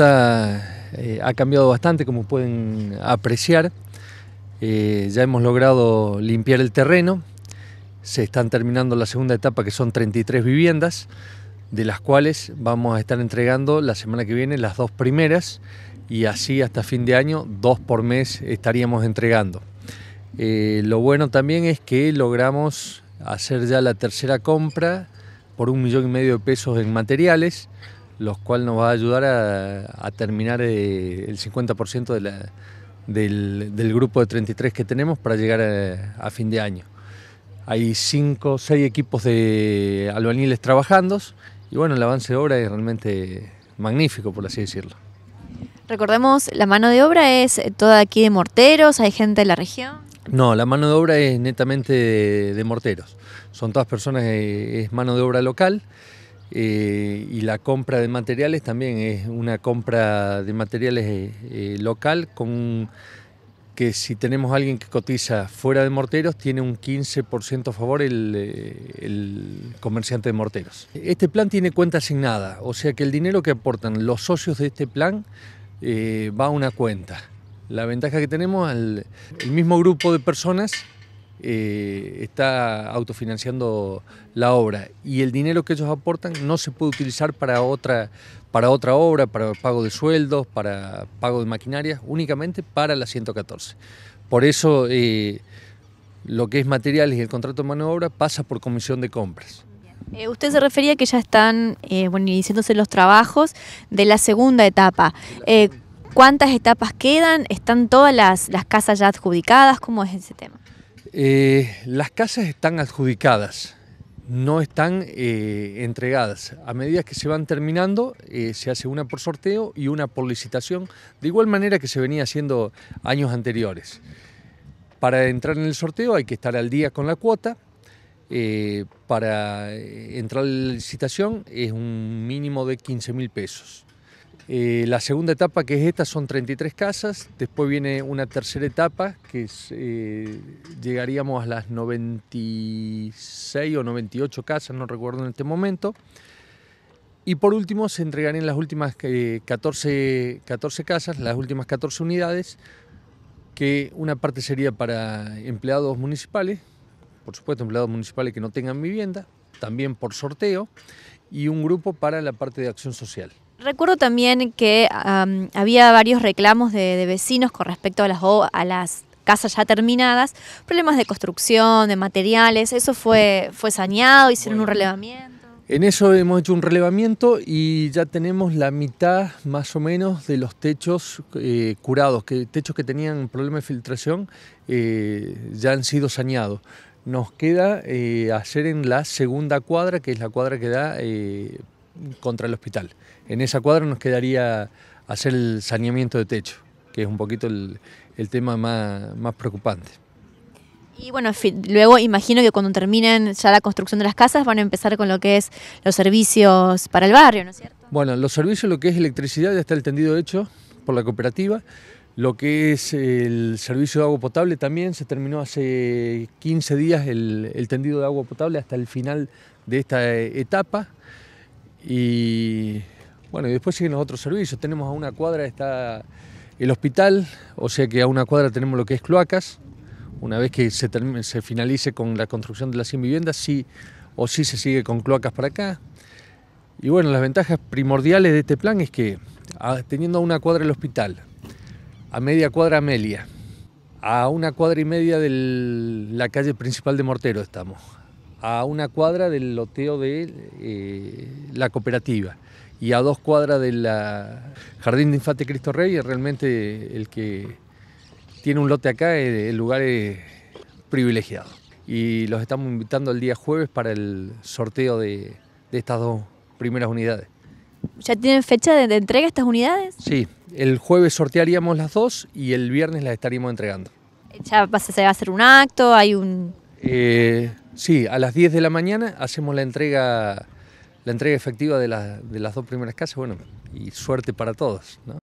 Eh, ha cambiado bastante, como pueden apreciar. Eh, ya hemos logrado limpiar el terreno. Se están terminando la segunda etapa, que son 33 viviendas, de las cuales vamos a estar entregando la semana que viene las dos primeras y así hasta fin de año, dos por mes estaríamos entregando. Eh, lo bueno también es que logramos hacer ya la tercera compra por un millón y medio de pesos en materiales los cuales nos va a ayudar a, terminar eh, el 50% del, grupo de 33 que tenemos para llegar a, fin de año. Hay 5, 6 equipos de albañiles trabajando y bueno, el avance de obra es realmente magnífico, por así decirlo. Recordemos, la mano de obra es toda aquí de morteros, hay gente de la región. No, la mano de obra es netamente de, de morteros. Son todas personas, eh, es mano de obra local. Eh, y la compra de materiales también es una compra de materiales eh, eh, local con que si tenemos a alguien que cotiza fuera de morteros, tiene un 15% a favor el, comerciante de morteros. Este plan tiene cuenta asignada, o sea que el dinero que aportan los socios de este plan va a una cuenta. La ventaja que tenemos, el, el mismo grupo de personas eh, está autofinanciando la obra y el dinero que ellos aportan no se puede utilizar para otra, para otra obra, para pago de sueldos, para pago de maquinaria, únicamente para la 114. Por eso eh, lo que es materiales y el contrato de mano de obra pasa por comisión de compras. Eh, usted se refería que ya están iniciándose los trabajos de la segunda etapa. ¿Cuántas etapas quedan? ¿Están todas las, las casas ya adjudicadas? ¿Cómo es ese tema? Eh, las casas están adjudicadas, no están eh, entregadas. A medida que se van terminando, eh, se hace una por sorteo y una por licitación, de igual manera que se venía haciendo años anteriores. Para entrar en el sorteo hay que estar al día con la cuota. para entrar en la licitación es un mínimo de 15 mil pesos. Eh, la segunda etapa, que es esta, son 33 casas. Después viene una tercera etapa, que es, eh, llegaríamos a las 96 o 98 casas, no recuerdo en este momento. Y por último, se entregarían las últimas 14 eh, casas, las últimas 14 unidades, que una parte sería para empleados municipales, por supuesto empleados municipales que no tengan vivienda, también por sorteo, y un grupo para la parte de acción social. Recuerdo también que había varios reclamos de, vecinos con respecto a las, a las casas ya terminadas, problemas de construcción, de materiales, eso fue, fue saneado, hicieron un relevamiento. En eso hemos hecho un relevamiento y ya tenemos la mitad más o menos de los techos eh, curados, que techos que tenían problemas de filtración eh, ya han sido saneados. Nos queda eh, hacer en la segunda cuadra, que es la cuadra que da contra el hospital. En esa cuadra nos quedaría hacer el saneamiento de techo, que es un poquito el, tema más, preocupante. Y bueno, luego imagino que cuando terminen ya la construcción de las casas van a empezar con lo que es los servicios para el barrio, ¿no es cierto? Bueno, los servicios, lo que es electricidad, ya está el tendido hecho por la cooperativa. Lo que es el servicio de agua potable también se terminó hace 15 días el, el tendido de agua potable hasta el final de esta etapa. Y bueno, y después siguen los otros servicios. Tenemos a una cuadra está el hospital, o sea que a una cuadra tenemos lo que es cloacas. Una vez que se, finalice con la construcción de las 100 viviendas, sí o sí se sigue con cloacas para acá. Y bueno, las ventajas primordiales de este plan es que teniendo a una cuadra el hospital, a media cuadra Amelia, a una cuadra y media de la calle principal de Mortero estamos, a una cuadra del loteo de eh, la cooperativa y a dos cuadras del Jardín de Infante Cristo Rey. Realmente el que tiene un lote acá, el lugar es privilegiado. Y los estamos invitando el día jueves para el sorteo de, estas dos primeras unidades. ¿Ya tienen fecha de, entrega estas unidades? Sí, el jueves sortearíamos las dos y el viernes las estaríamos entregando. ¿Ya se va a hacer un acto? ¿Hay un...? Eh, Sí, a las 10 de la mañana hacemos la entrega, la entrega efectiva de, de las dos primeras casas, bueno, y suerte para todos. ¿no?